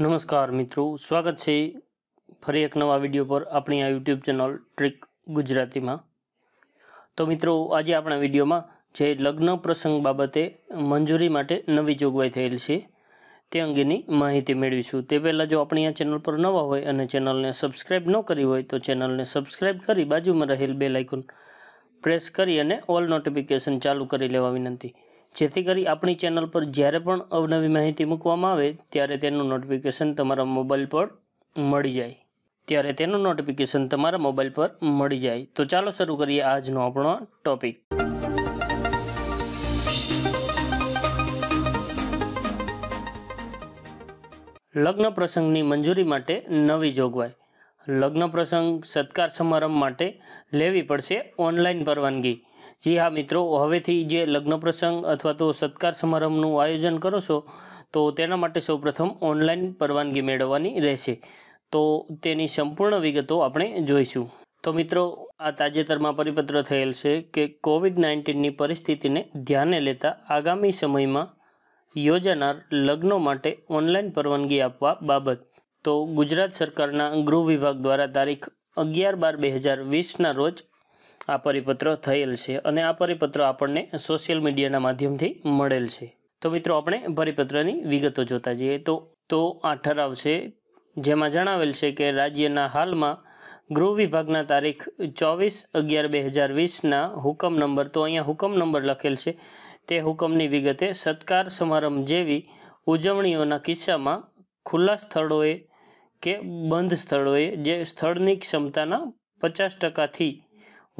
नमस्कार मित्रों स्वागत छे ફરી એક નવો વિડિયો પર આપણી આ YouTube ચેનલ ट्रिक ગુજરાતી માં તો મિત્રો આજે આપણા વિડિયો માં જે લગ્ન પ્રસંગ બાબતે મંજૂરી માટે નવી જોગવાઈ થયેલ છે તે અંગેની માહિતી મેળવીશું તે પહેલા જો આપણી આ ચેનલ પર નવા હોય અને ચેનલ ને સબ્સ્ક્રાઇબ ન કરી હોય તો ચેનલ ને સબ્સ્ક્રાઇબ કરી બાજુમાં રહેલ બેલ આઇકન પ્રેસ કરી અને ઓલ નોટિફિકેશન ચાલુ કરી લેવા વિનંતી જેથી કરી આપણી ચેનલ પર જરપણ અવ નવી માહિતી મળવામાં આવે ત્યારે તેનો નોટિફિકેશન તમારા મોબાઈલ પર મળી જાય ત્યારે તેનો નોટિફિકેશન તમારા મોબાઈલ પર મળી જાય તો ચાલો શરૂ કરીએ આજનો આપણો ટોપિક લગ્ન પ્રસંગની મંજૂરી માટે નવી જોગવાઈ લગ્ન પ્રસંગ સત્કાર સમારંભ માટે લેવી પડશે ઓનલાઈન પરवानगी જી હા મિત્રો હવેથી જે લગ્ન પ્રસંગ અથવા તો સત્કાર સમારંભનું આયોજન કરો છો તો તેના માટે સૌપ્રથમ ઓનલાઈન પરવાનગી મેળવવાની રહેશે તો તેની સંપૂર્ણ વિગતો આપણે જોઈશું તો મિત્રો આ તાજેતરમાં પરિપત્ર થયેલ છે કે કોવિડ નાઇન્ટીનની પરિસ્થિતિને ધ્યાને લેતા આગામી સમયમાં યોજાનાર લગ્નો માટે ઓનલાઈન પરવાનગી આપવા બાબત તો ગુજરાત સરકારના ગૃહ વિભાગ દ્વારા તારીખ અગિયાર બાર બે હજાર વીસના રોજ આ પરિપત્ર થયેલ છે અને આ પરિપત્ર આપણને સોશિયલ મીડિયાના માધ્યમથી મળેલ છે તો મિત્રો આપણે પરિપત્રની વિગતો જોતા જઈએ તો તો આ ઠરાવ છે જેમાં જણાવેલ છે કે રાજ્યના હાલમાં ગૃહ વિભાગના તારીખ ચોવીસ અગિયાર બે હજાર વીસના હુકમ નંબર તો અહીંયા હુકમ નંબર લખેલ છે તે હુકમની વિગતે સત્કાર સમારંભ જેવી ઉજવણીઓના કિસ્સામાં ખુલ્લા સ્થળોએ કે બંધ સ્થળોએ જે સ્થળની ક્ષમતાના પચાસ ટકાથી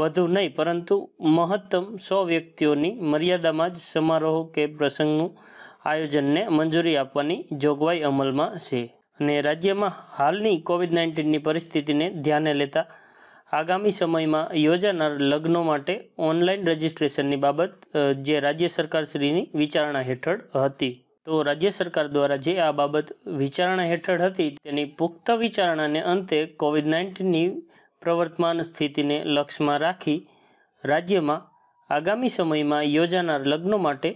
વધુ નહીં પરંતુ મહત્તમ સો વ્યક્તિઓની મર્યાદામાં જ સમારોહ કે પ્રસંગનું આયોજનને મંજૂરી આપવાની જોગવાઈ અમલમાં છે અને રાજ્યમાં હાલની કોવિડ નાઇન્ટીનની પરિસ્થિતિને ધ્યાને લેતા આગામી સમયમાં યોજાનાર લગ્નો માટે ઓનલાઈન રજિસ્ટ્રેશનની બાબત જે રાજ્ય સરકારશ્રીની વિચારણા હેઠળ હતી તો રાજ્ય સરકાર દ્વારા જે આ બાબત વિચારણા હેઠળ હતી તેની પુખ્ત વિચારણાને અંતે કોવિડ નાઇન્ટીનની પ્રવર્તમાન સ્થિતિને લક્ષમાં રાખી રાજ્યમાં આગામી સમયમાં યોજાનાર લગ્નો માટે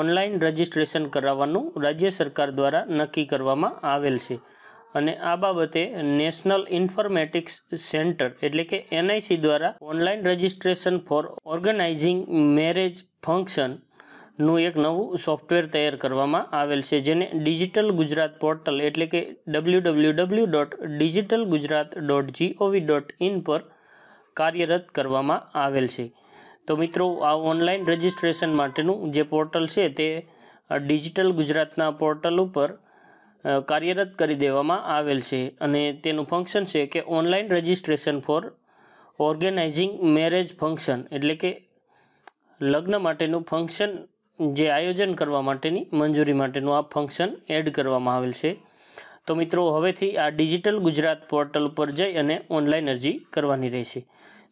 ઓનલાઈન રજિસ્ટ્રેશન કરાવવાનું રાજ્ય સરકાર દ્વારા નક્કી કરવામાં આવેલ છે અને આ બાબતે નેશનલ ઇન્ફોર્મેટિક્સ સેન્ટર એટલે કે એનઆઈસી દ્વારા online registration for organizing marriage function નો એક નવો સોફ્ટવેર તૈયાર કરવામાં આવેલ છે જેને ડિજિટલ ગુજરાત પોર્ટલ એટલે કે www.digitalgujarat.gov.in પર કાર્યરત કરવામાં આવેલ છે તો મિત્રો આ ઓનલાઈન રજીસ્ટ્રેશન માટેનું જે પોર્ટલ છે તે ડિજિટલ ગુજરાતના પોર્ટલ ઉપર કાર્યરત કરી દેવામાં આવેલ છે અને તેનું ફંક્શન છે કે online registration for organizing marriage function એટલે કે લગ્ન માટેનું ફંક્શન જે આયોજન કરવા માટેની મંજૂરી માટેનું આ ફંક્શન એડ કરવામાં આવેલ છે તો મિત્રો હવેથી આ ડિજિટલ ગુજરાત પોર્ટલ પર જઈ અને ઓનલાઈન અરજી કરવાની રહેશે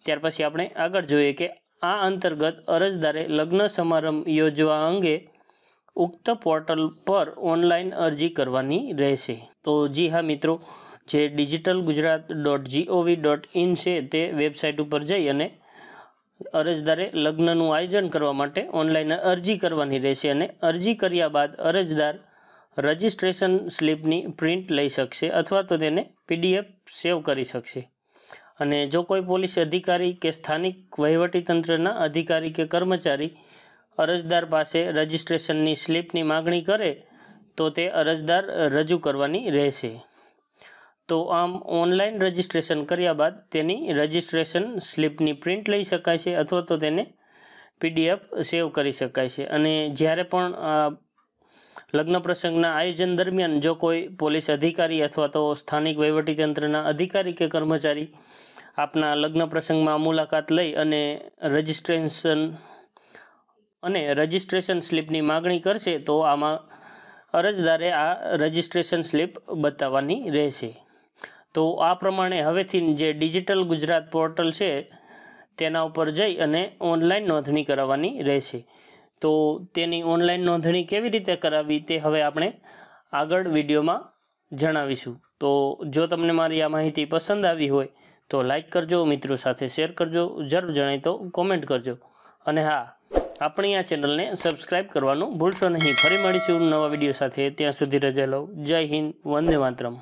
ત્યાર પછી આપણે આગળ જોઈએ કે આ અંતર્ગત અરજદારે લગ્ન સમારંભ યોજવા અંગે ઉક્ત પોર્ટલ પર ઓનલાઈન અરજી કરવાની રહેશે તો જી હા મિત્રો જે digital Gujarat dot G O V dot in છે તે વેબસાઇટ ઉપર જઈ અને અરજદારે લગ્નનું આયોજન કરવા માટે ઓનલાઈન અરજી કરવાની રહેશે અને અરજી કર્યા બાદ અરજદાર રજિસ્ટ્રેશન સ્લિપની પ્રિન્ટ લઈ શકે અથવા તો તેને પીડીએફ સેવ કરી શકે અને જો કોઈ પોલીસ અધિકારી કે સ્થાનિક વહીવટી તંત્રના અધિકારી કે કર્મચારી અરજદાર પાસે રજિસ્ટ્રેશનની સ્લિપની માંગણી કરે તો તે અરજદાર રજુ કરવાની રહેશે તો આમ ઓનલાઈન રજીસ્ટ્રેશન કર્યા બાદ તેની રજીસ્ટ્રેશન સ્લિપ ની પ્રિન્ટ લઈ શકાય છે અથવા તો તેને પીડીએફ સેવ કરી શકાય છે અને જ્યારે પણ લગ્ન પ્રસંગના આયોજન દરમિયાન જો કોઈ પોલીસ અધિકારી अथवा તો સ્થાનિક વ્યવટીતંત્રના અધિકારી કે કર્મચારી આપના લગ્ન પ્રસંગમાં મુલાકાત લઈ અને રજીસ્ટ્રેશન અને રજીસ્ટ્રેશન સ્લિપની માંગણી કરશે તો આમાં અરજદારે આ રજીસ્ટ્રેશન સ્લિપ બતાવવાની રહેશે તો આ પ્રમાણે હવેથી જે ડિજિટલ ગુજરાત પોર્ટલ છે તેના ઉપર જઈ અને ઓનલાઈન નોંધણી કરાવવાની રહેશે તો તેની ઓનલાઈન નોંધણી કેવી રીતે કરાવી તે હવે આપણે આગળ વિડિયોમાં જણાવીશું તો જો તમને મારી આ માહિતી પસંદ આવી હોય તો લાઈક કરજો મિત્રો સાથે શેર કરજો જરૂર જણાઈ તો કમેન્ટ કરજો અને હા આપણી આ ચેનલને સબસ્ક્રાઇબ કરવાનું ભૂલશો નહીં ફરી મળીશું નવા વિડિયો સાથે ત્યાં સુધી રજા લઉં જય હિન્દ વંદે માતરમ